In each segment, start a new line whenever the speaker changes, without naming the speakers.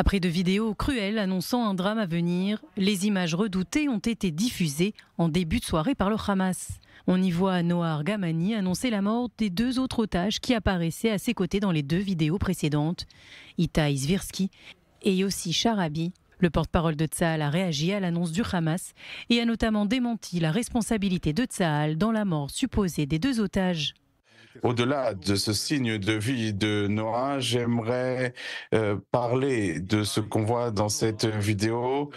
Après deux vidéos cruelles annonçant un drame à venir, les images redoutées ont été diffusées en début de soirée par le Hamas. On y voit Noah Gamani annoncer la mort des deux autres otages qui apparaissaient à ses côtés dans les deux vidéos précédentes, Itaï Svirsky et Yossi Charabi. Le porte-parole de Tsahal a réagi à l'annonce du Hamas et a notamment démenti la responsabilité de Tsahal dans la mort supposée des deux otages.
Au-delà de ce signe de vie de Nora, j'aimerais euh, parler de ce qu'on voit dans cette vidéo.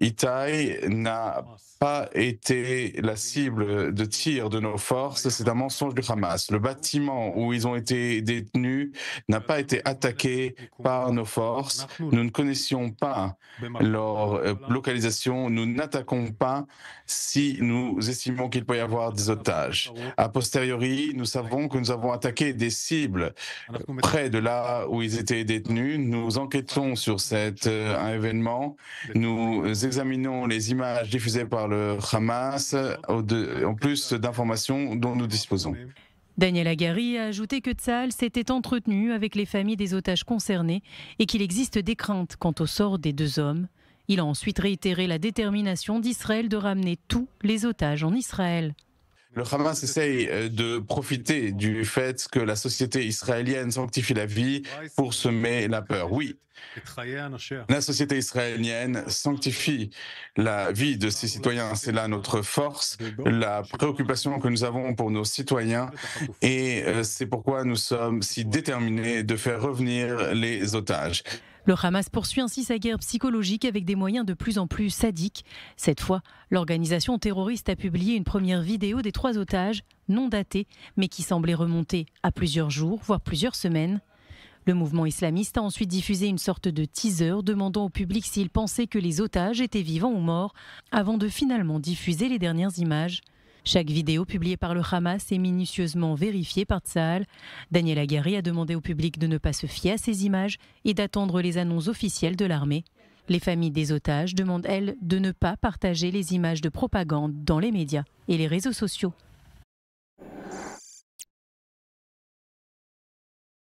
Itaï n'a pas été la cible de tir de nos forces, c'est un mensonge du Hamas. Le bâtiment où ils ont été détenus n'a pas été attaqué par nos forces. Nous ne connaissions pas leur euh, localisation. Nous n'attaquons pas si nous estimons qu'il peut y avoir des otages. A posteriori, nous savons que nous avons attaqué des cibles près de là où ils étaient détenus. Nous enquêtons sur cet euh, événement. Nous examinons les images diffusées par le Hamas, en plus d'informations dont nous disposons.
Daniel Agari a ajouté que Tsahal s'était entretenu avec les familles des otages concernés et qu'il existe des craintes quant au sort des deux hommes. Il a ensuite réitéré la détermination d'Israël de ramener tous les otages en Israël.
Le Hamas essaye euh, de profiter du fait que la société israélienne sanctifie la vie pour semer la peur. Oui, la société israélienne sanctifie la vie de ses citoyens. C'est là notre force, la préoccupation que nous avons pour nos citoyens et euh, c'est pourquoi nous sommes si déterminés de faire revenir les otages.
Le Hamas poursuit ainsi sa guerre psychologique avec des moyens de plus en plus sadiques. Cette fois, l'organisation terroriste a publié une première vidéo des trois otages, non datée, mais qui semblait remonter à plusieurs jours, voire plusieurs semaines. Le mouvement islamiste a ensuite diffusé une sorte de teaser demandant au public s'il pensait que les otages étaient vivants ou morts, avant de finalement diffuser les dernières images. Chaque vidéo publiée par le Hamas est minutieusement vérifiée par Tsaal. Daniel Gary a demandé au public de ne pas se fier à ces images et d'attendre les annonces officielles de l'armée. Les familles des otages demandent, elles, de ne pas partager les images de propagande dans les médias et les réseaux sociaux.